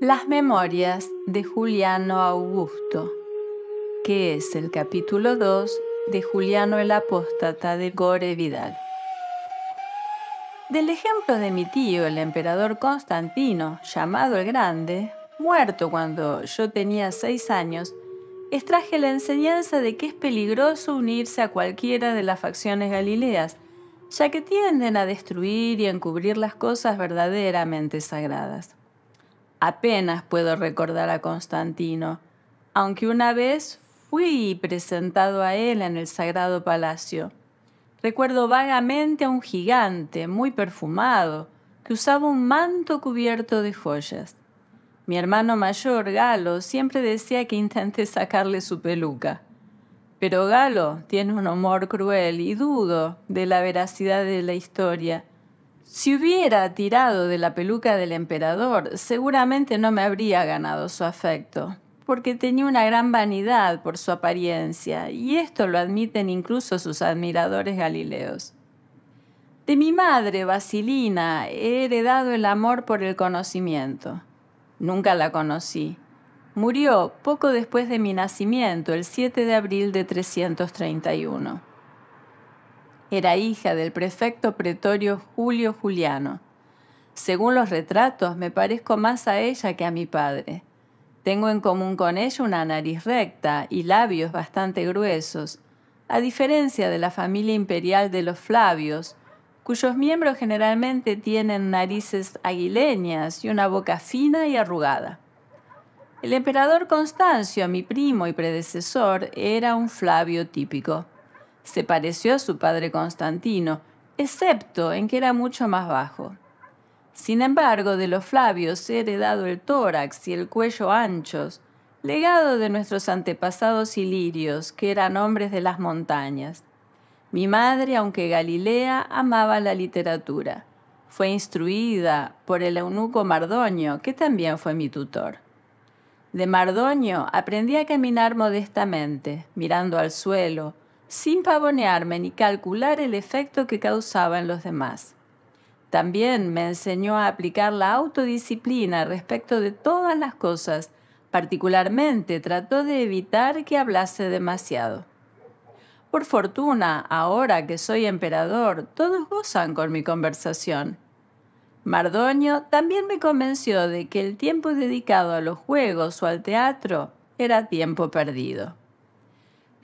Las Memorias de Juliano Augusto, que es el capítulo 2 de Juliano el Apóstata de Gore Vidal. Del ejemplo de mi tío, el emperador Constantino, llamado el Grande, muerto cuando yo tenía seis años, extraje la enseñanza de que es peligroso unirse a cualquiera de las facciones galileas, ya que tienden a destruir y encubrir las cosas verdaderamente sagradas. Apenas puedo recordar a Constantino, aunque una vez fui presentado a él en el sagrado palacio. Recuerdo vagamente a un gigante muy perfumado que usaba un manto cubierto de joyas. Mi hermano mayor, Galo, siempre decía que intenté sacarle su peluca. Pero Galo tiene un humor cruel y dudo de la veracidad de la historia si hubiera tirado de la peluca del emperador, seguramente no me habría ganado su afecto, porque tenía una gran vanidad por su apariencia, y esto lo admiten incluso sus admiradores galileos. De mi madre, Basilina he heredado el amor por el conocimiento. Nunca la conocí. Murió poco después de mi nacimiento, el 7 de abril de 331. Era hija del prefecto pretorio Julio Juliano. Según los retratos, me parezco más a ella que a mi padre. Tengo en común con ella una nariz recta y labios bastante gruesos, a diferencia de la familia imperial de los Flavios, cuyos miembros generalmente tienen narices aguileñas y una boca fina y arrugada. El emperador Constancio, mi primo y predecesor, era un Flavio típico. Se pareció a su padre Constantino, excepto en que era mucho más bajo. Sin embargo, de los Flavios he heredado el tórax y el cuello anchos, legado de nuestros antepasados ilirios, que eran hombres de las montañas. Mi madre, aunque Galilea, amaba la literatura. Fue instruida por el eunuco Mardoño, que también fue mi tutor. De Mardoño aprendí a caminar modestamente, mirando al suelo, sin pavonearme ni calcular el efecto que causaba en los demás. También me enseñó a aplicar la autodisciplina respecto de todas las cosas, particularmente trató de evitar que hablase demasiado. Por fortuna, ahora que soy emperador, todos gozan con mi conversación. Mardoño también me convenció de que el tiempo dedicado a los juegos o al teatro era tiempo perdido.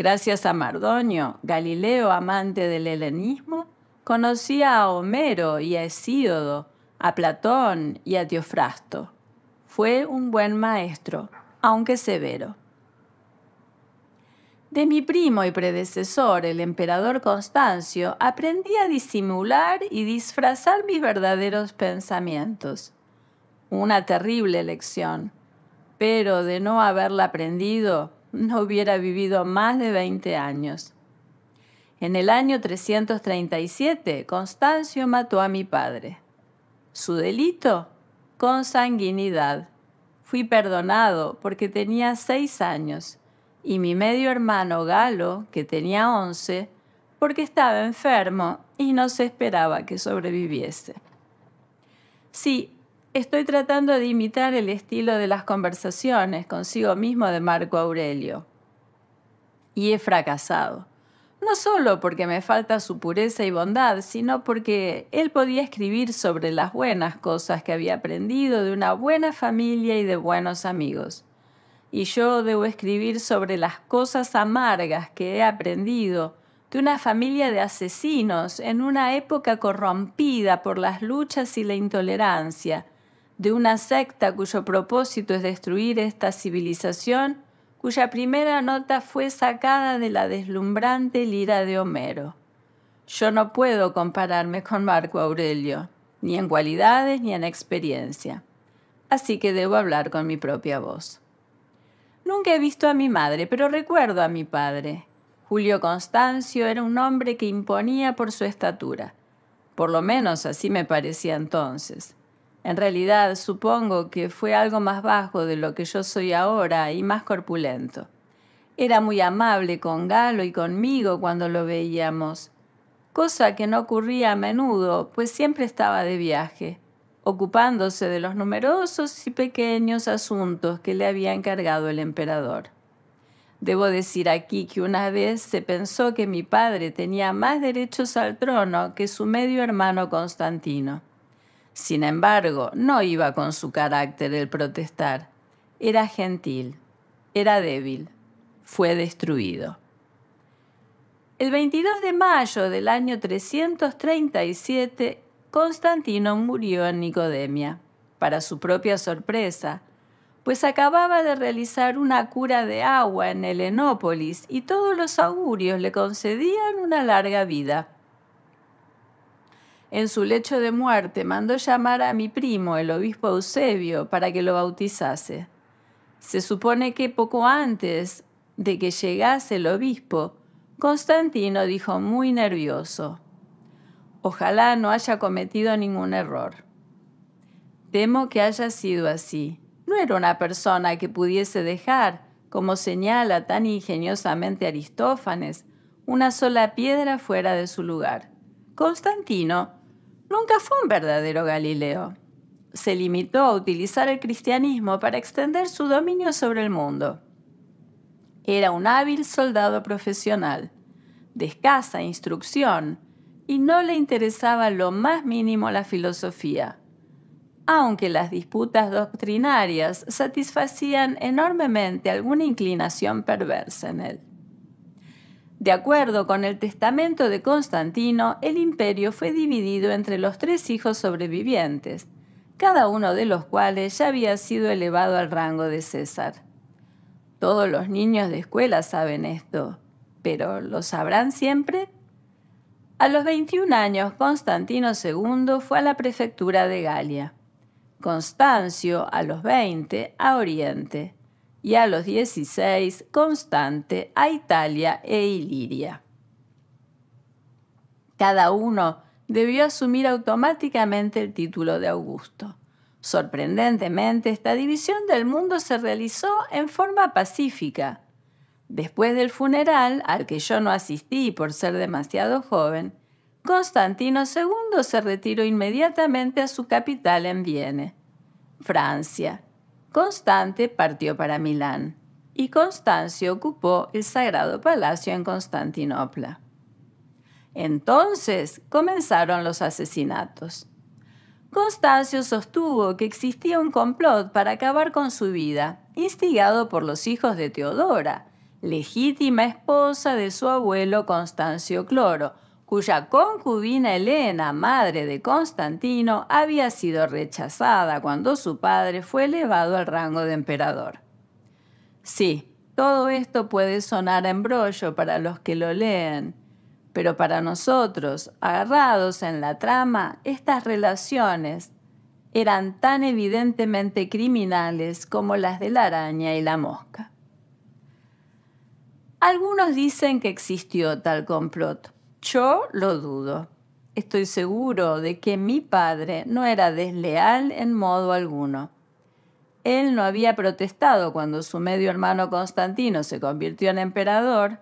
Gracias a Mardoño, Galileo, amante del helenismo, conocía a Homero y a Hesíodo, a Platón y a Teofrasto. Fue un buen maestro, aunque severo. De mi primo y predecesor, el emperador Constancio, aprendí a disimular y disfrazar mis verdaderos pensamientos. Una terrible lección, pero de no haberla aprendido, no hubiera vivido más de 20 años. En el año 337, Constancio mató a mi padre. Su delito, sanguinidad. Fui perdonado porque tenía seis años y mi medio hermano Galo, que tenía once, porque estaba enfermo y no se esperaba que sobreviviese. Sí, Estoy tratando de imitar el estilo de las conversaciones consigo mismo de Marco Aurelio. Y he fracasado. No solo porque me falta su pureza y bondad, sino porque él podía escribir sobre las buenas cosas que había aprendido de una buena familia y de buenos amigos. Y yo debo escribir sobre las cosas amargas que he aprendido de una familia de asesinos en una época corrompida por las luchas y la intolerancia, de una secta cuyo propósito es destruir esta civilización, cuya primera nota fue sacada de la deslumbrante lira de Homero. Yo no puedo compararme con Marco Aurelio, ni en cualidades ni en experiencia, así que debo hablar con mi propia voz. Nunca he visto a mi madre, pero recuerdo a mi padre. Julio Constancio era un hombre que imponía por su estatura, por lo menos así me parecía entonces. En realidad, supongo que fue algo más bajo de lo que yo soy ahora y más corpulento. Era muy amable con Galo y conmigo cuando lo veíamos, cosa que no ocurría a menudo, pues siempre estaba de viaje, ocupándose de los numerosos y pequeños asuntos que le había encargado el emperador. Debo decir aquí que una vez se pensó que mi padre tenía más derechos al trono que su medio hermano Constantino. Sin embargo, no iba con su carácter el protestar. Era gentil, era débil, fue destruido. El 22 de mayo del año 337, Constantino murió en Nicodemia, para su propia sorpresa, pues acababa de realizar una cura de agua en Helenópolis y todos los augurios le concedían una larga vida en su lecho de muerte, mandó llamar a mi primo, el obispo Eusebio, para que lo bautizase. Se supone que poco antes de que llegase el obispo, Constantino dijo muy nervioso, Ojalá no haya cometido ningún error. Temo que haya sido así. No era una persona que pudiese dejar, como señala tan ingeniosamente Aristófanes, una sola piedra fuera de su lugar. Constantino nunca fue un verdadero Galileo. Se limitó a utilizar el cristianismo para extender su dominio sobre el mundo. Era un hábil soldado profesional, de escasa instrucción, y no le interesaba lo más mínimo la filosofía, aunque las disputas doctrinarias satisfacían enormemente alguna inclinación perversa en él. De acuerdo con el testamento de Constantino, el imperio fue dividido entre los tres hijos sobrevivientes, cada uno de los cuales ya había sido elevado al rango de César. Todos los niños de escuela saben esto, pero ¿lo sabrán siempre? A los 21 años, Constantino II fue a la prefectura de Galia. Constancio, a los 20, a Oriente y a los 16 Constante a Italia e Iliria. Cada uno debió asumir automáticamente el título de Augusto. Sorprendentemente, esta división del mundo se realizó en forma pacífica. Después del funeral, al que yo no asistí por ser demasiado joven, Constantino II se retiró inmediatamente a su capital en Viena, Francia. Constante partió para Milán y Constancio ocupó el sagrado palacio en Constantinopla. Entonces comenzaron los asesinatos. Constancio sostuvo que existía un complot para acabar con su vida, instigado por los hijos de Teodora, legítima esposa de su abuelo Constancio Cloro, cuya concubina Elena, madre de Constantino, había sido rechazada cuando su padre fue elevado al rango de emperador. Sí, todo esto puede sonar embrollo para los que lo leen, pero para nosotros, agarrados en la trama, estas relaciones eran tan evidentemente criminales como las de la araña y la mosca. Algunos dicen que existió tal complot, yo lo dudo. Estoy seguro de que mi padre no era desleal en modo alguno. Él no había protestado cuando su medio hermano Constantino se convirtió en emperador,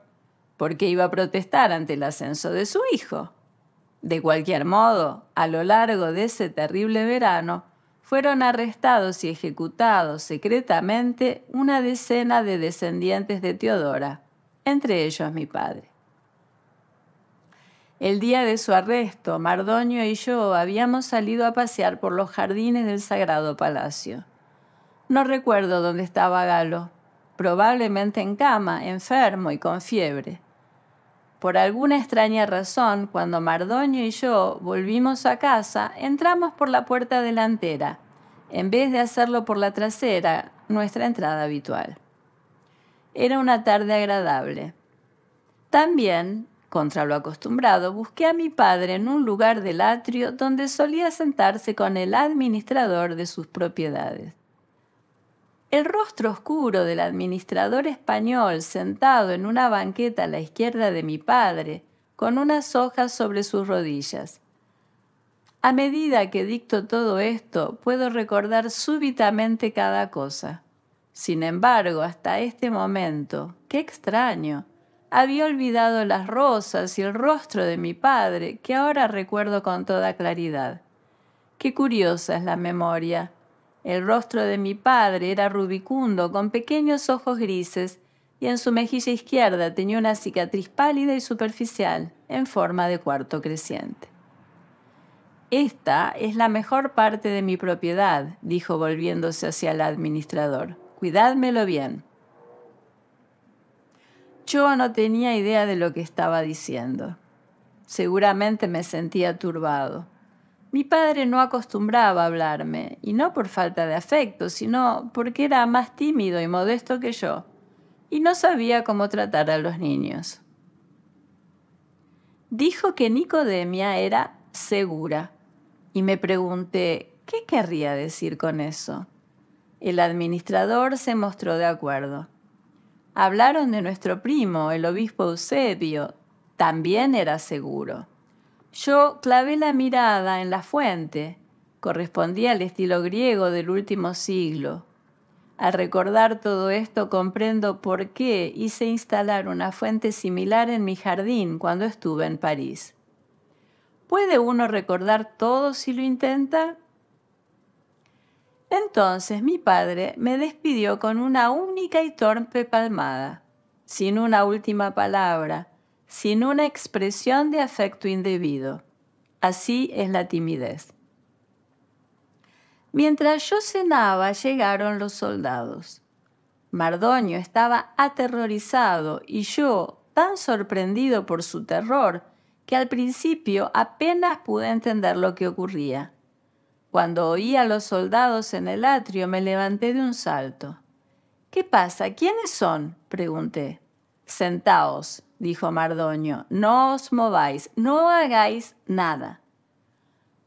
porque iba a protestar ante el ascenso de su hijo. De cualquier modo, a lo largo de ese terrible verano, fueron arrestados y ejecutados secretamente una decena de descendientes de Teodora, entre ellos mi padre. El día de su arresto, Mardoño y yo habíamos salido a pasear por los jardines del Sagrado Palacio. No recuerdo dónde estaba Galo, probablemente en cama, enfermo y con fiebre. Por alguna extraña razón, cuando Mardoño y yo volvimos a casa, entramos por la puerta delantera, en vez de hacerlo por la trasera, nuestra entrada habitual. Era una tarde agradable. También contra lo acostumbrado, busqué a mi padre en un lugar del atrio donde solía sentarse con el administrador de sus propiedades. El rostro oscuro del administrador español sentado en una banqueta a la izquierda de mi padre, con unas hojas sobre sus rodillas. A medida que dicto todo esto, puedo recordar súbitamente cada cosa. Sin embargo, hasta este momento, qué extraño, había olvidado las rosas y el rostro de mi padre, que ahora recuerdo con toda claridad. Qué curiosa es la memoria. El rostro de mi padre era rubicundo, con pequeños ojos grises, y en su mejilla izquierda tenía una cicatriz pálida y superficial, en forma de cuarto creciente. Esta es la mejor parte de mi propiedad, dijo volviéndose hacia el administrador. Cuidádmelo bien yo no tenía idea de lo que estaba diciendo. Seguramente me sentía turbado. Mi padre no acostumbraba a hablarme, y no por falta de afecto, sino porque era más tímido y modesto que yo, y no sabía cómo tratar a los niños. Dijo que Nicodemia era segura, y me pregunté, ¿qué querría decir con eso? El administrador se mostró de acuerdo. Hablaron de nuestro primo, el obispo Eusebio. También era seguro. Yo clavé la mirada en la fuente. Correspondía al estilo griego del último siglo. Al recordar todo esto comprendo por qué hice instalar una fuente similar en mi jardín cuando estuve en París. ¿Puede uno recordar todo si lo intenta? Entonces mi padre me despidió con una única y torpe palmada, sin una última palabra, sin una expresión de afecto indebido. Así es la timidez. Mientras yo cenaba llegaron los soldados. Mardoño estaba aterrorizado y yo tan sorprendido por su terror que al principio apenas pude entender lo que ocurría. Cuando oí a los soldados en el atrio me levanté de un salto. ¿Qué pasa? ¿Quiénes son? pregunté. Sentaos, dijo Mardoño, no os mováis, no hagáis nada.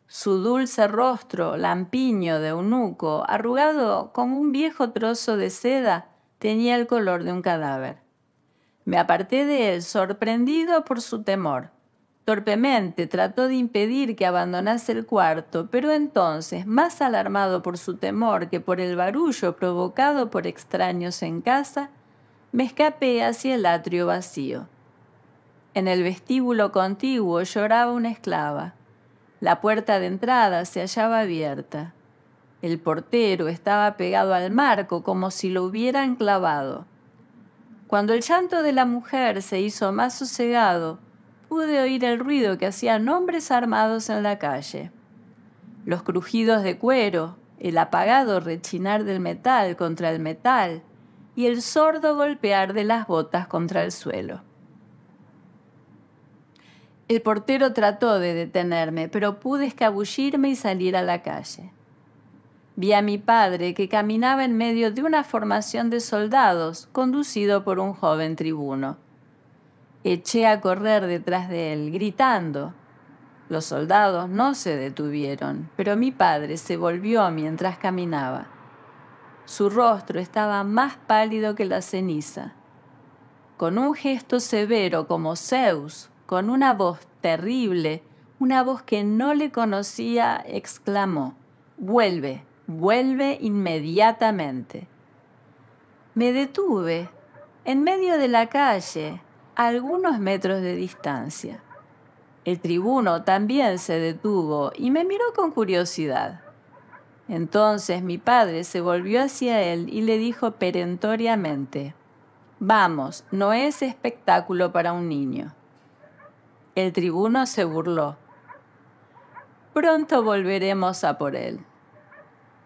Su dulce rostro, lampiño de eunuco, arrugado con un viejo trozo de seda, tenía el color de un cadáver. Me aparté de él, sorprendido por su temor. Torpemente trató de impedir que abandonase el cuarto, pero entonces, más alarmado por su temor que por el barullo provocado por extraños en casa, me escapé hacia el atrio vacío. En el vestíbulo contiguo lloraba una esclava. La puerta de entrada se hallaba abierta. El portero estaba pegado al marco como si lo hubieran clavado. Cuando el llanto de la mujer se hizo más sosegado, pude oír el ruido que hacían hombres armados en la calle. Los crujidos de cuero, el apagado rechinar del metal contra el metal y el sordo golpear de las botas contra el suelo. El portero trató de detenerme, pero pude escabullirme y salir a la calle. Vi a mi padre que caminaba en medio de una formación de soldados, conducido por un joven tribuno. Eché a correr detrás de él, gritando. Los soldados no se detuvieron, pero mi padre se volvió mientras caminaba. Su rostro estaba más pálido que la ceniza. Con un gesto severo como Zeus, con una voz terrible, una voz que no le conocía, exclamó, Vuelve, vuelve inmediatamente. Me detuve, en medio de la calle, algunos metros de distancia. El tribuno también se detuvo y me miró con curiosidad. Entonces mi padre se volvió hacia él y le dijo perentoriamente, Vamos, no es espectáculo para un niño. El tribuno se burló. Pronto volveremos a por él.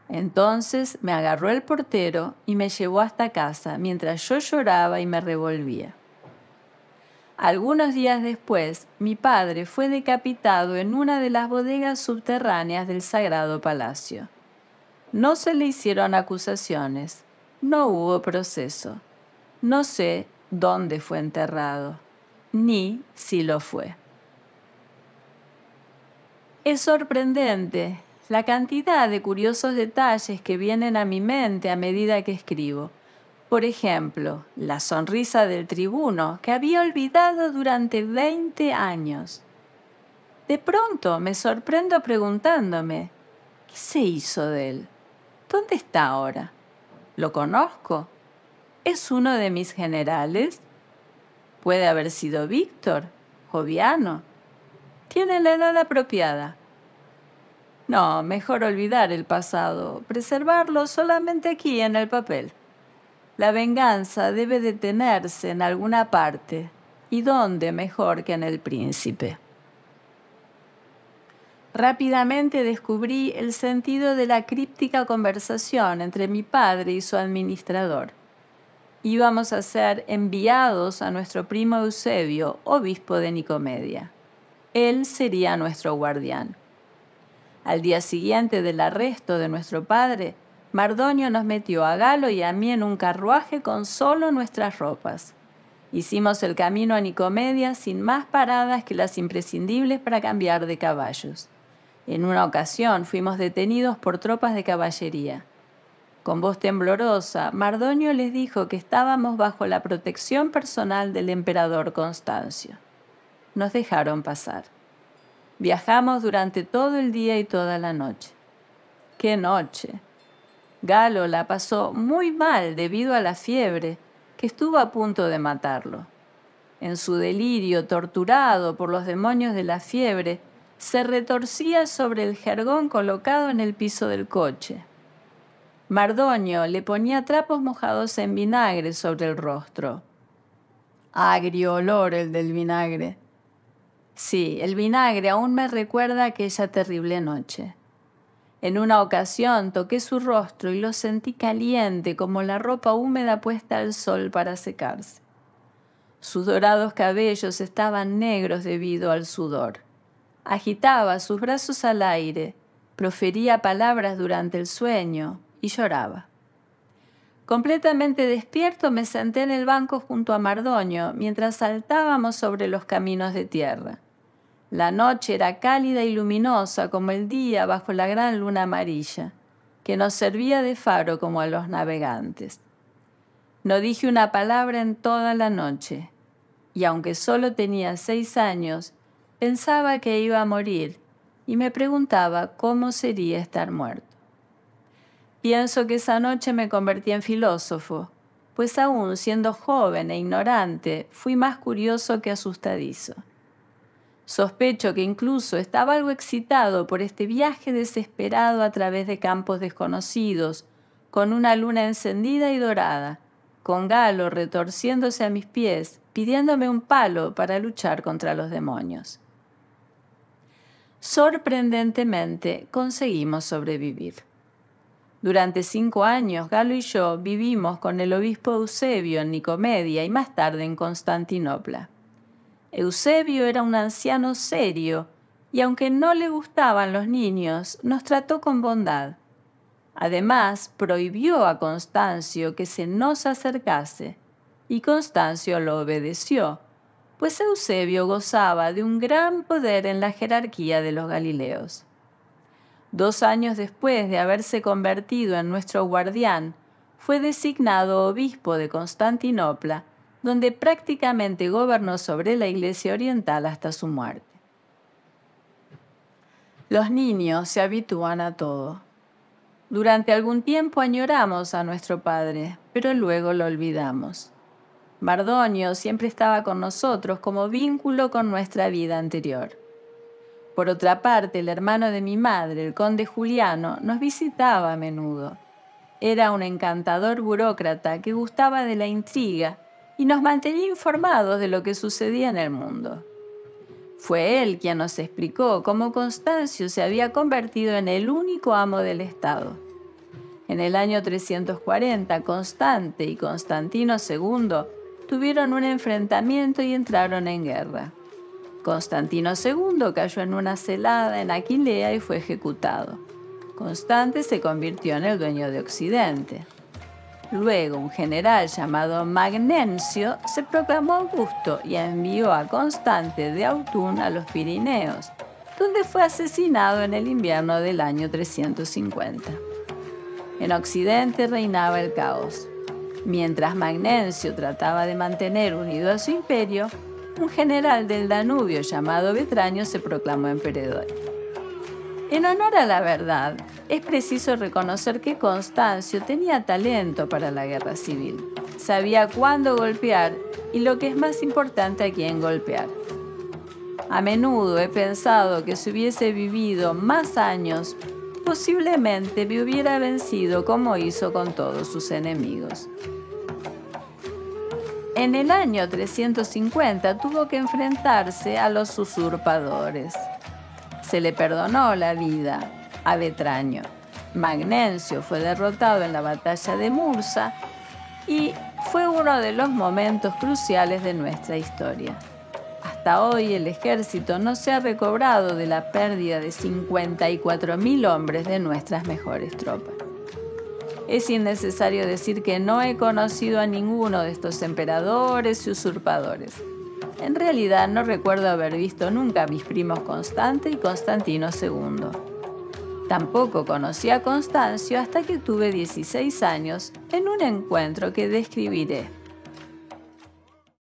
Entonces me agarró el portero y me llevó hasta casa mientras yo lloraba y me revolvía. Algunos días después, mi padre fue decapitado en una de las bodegas subterráneas del Sagrado Palacio. No se le hicieron acusaciones, no hubo proceso. No sé dónde fue enterrado, ni si lo fue. Es sorprendente la cantidad de curiosos detalles que vienen a mi mente a medida que escribo. Por ejemplo, la sonrisa del tribuno que había olvidado durante 20 años. De pronto me sorprendo preguntándome, ¿qué se hizo de él? ¿Dónde está ahora? ¿Lo conozco? ¿Es uno de mis generales? Puede haber sido Víctor, joviano. Tiene la edad apropiada. No, mejor olvidar el pasado, preservarlo solamente aquí en el papel. La venganza debe detenerse en alguna parte, y dónde mejor que en el príncipe. Rápidamente descubrí el sentido de la críptica conversación entre mi padre y su administrador. Íbamos a ser enviados a nuestro primo Eusebio, obispo de Nicomedia. Él sería nuestro guardián. Al día siguiente del arresto de nuestro padre, Mardonio nos metió a Galo y a mí en un carruaje con solo nuestras ropas. Hicimos el camino a Nicomedia sin más paradas que las imprescindibles para cambiar de caballos. En una ocasión fuimos detenidos por tropas de caballería. Con voz temblorosa, Mardonio les dijo que estábamos bajo la protección personal del emperador Constancio. Nos dejaron pasar. Viajamos durante todo el día y toda la noche. ¡Qué noche! Galo la pasó muy mal debido a la fiebre que estuvo a punto de matarlo. En su delirio, torturado por los demonios de la fiebre, se retorcía sobre el jergón colocado en el piso del coche. Mardoño le ponía trapos mojados en vinagre sobre el rostro. Agrio olor el del vinagre. Sí, el vinagre aún me recuerda aquella terrible noche. En una ocasión toqué su rostro y lo sentí caliente como la ropa húmeda puesta al sol para secarse. Sus dorados cabellos estaban negros debido al sudor. Agitaba sus brazos al aire, profería palabras durante el sueño y lloraba. Completamente despierto me senté en el banco junto a Mardoño mientras saltábamos sobre los caminos de tierra. La noche era cálida y luminosa como el día bajo la gran luna amarilla, que nos servía de faro como a los navegantes. No dije una palabra en toda la noche, y aunque solo tenía seis años, pensaba que iba a morir y me preguntaba cómo sería estar muerto. Pienso que esa noche me convertí en filósofo, pues aún siendo joven e ignorante, fui más curioso que asustadizo. Sospecho que incluso estaba algo excitado por este viaje desesperado a través de campos desconocidos, con una luna encendida y dorada, con Galo retorciéndose a mis pies, pidiéndome un palo para luchar contra los demonios. Sorprendentemente conseguimos sobrevivir. Durante cinco años, Galo y yo vivimos con el obispo Eusebio en Nicomedia y más tarde en Constantinopla. Eusebio era un anciano serio, y aunque no le gustaban los niños, nos trató con bondad. Además, prohibió a Constancio que se nos acercase, y Constancio lo obedeció, pues Eusebio gozaba de un gran poder en la jerarquía de los Galileos. Dos años después de haberse convertido en nuestro guardián, fue designado obispo de Constantinopla, donde prácticamente gobernó sobre la Iglesia Oriental hasta su muerte. Los niños se habitúan a todo. Durante algún tiempo añoramos a nuestro padre, pero luego lo olvidamos. Mardonio siempre estaba con nosotros como vínculo con nuestra vida anterior. Por otra parte, el hermano de mi madre, el conde Juliano, nos visitaba a menudo. Era un encantador burócrata que gustaba de la intriga y nos mantenía informados de lo que sucedía en el mundo. Fue él quien nos explicó cómo Constancio se había convertido en el único amo del Estado. En el año 340, Constante y Constantino II tuvieron un enfrentamiento y entraron en guerra. Constantino II cayó en una celada en Aquilea y fue ejecutado. Constante se convirtió en el dueño de Occidente. Luego un general llamado Magnencio se proclamó Augusto y envió a Constante de Autun a los Pirineos, donde fue asesinado en el invierno del año 350. En Occidente reinaba el caos. Mientras Magnencio trataba de mantener unido a su imperio, un general del Danubio llamado Vetraño se proclamó emperador. En honor a la verdad, es preciso reconocer que Constancio tenía talento para la guerra civil. Sabía cuándo golpear y lo que es más importante a quién golpear. A menudo he pensado que si hubiese vivido más años, posiblemente me hubiera vencido como hizo con todos sus enemigos. En el año 350 tuvo que enfrentarse a los usurpadores. Se le perdonó la vida, a fue derrotado en la batalla de Mursa y fue uno de los momentos cruciales de nuestra historia. Hasta hoy el ejército no se ha recobrado de la pérdida de 54.000 hombres de nuestras mejores tropas. Es innecesario decir que no he conocido a ninguno de estos emperadores y usurpadores. En realidad no recuerdo haber visto nunca a mis primos Constante y Constantino II. Tampoco conocí a Constancio hasta que tuve 16 años en un encuentro que describiré.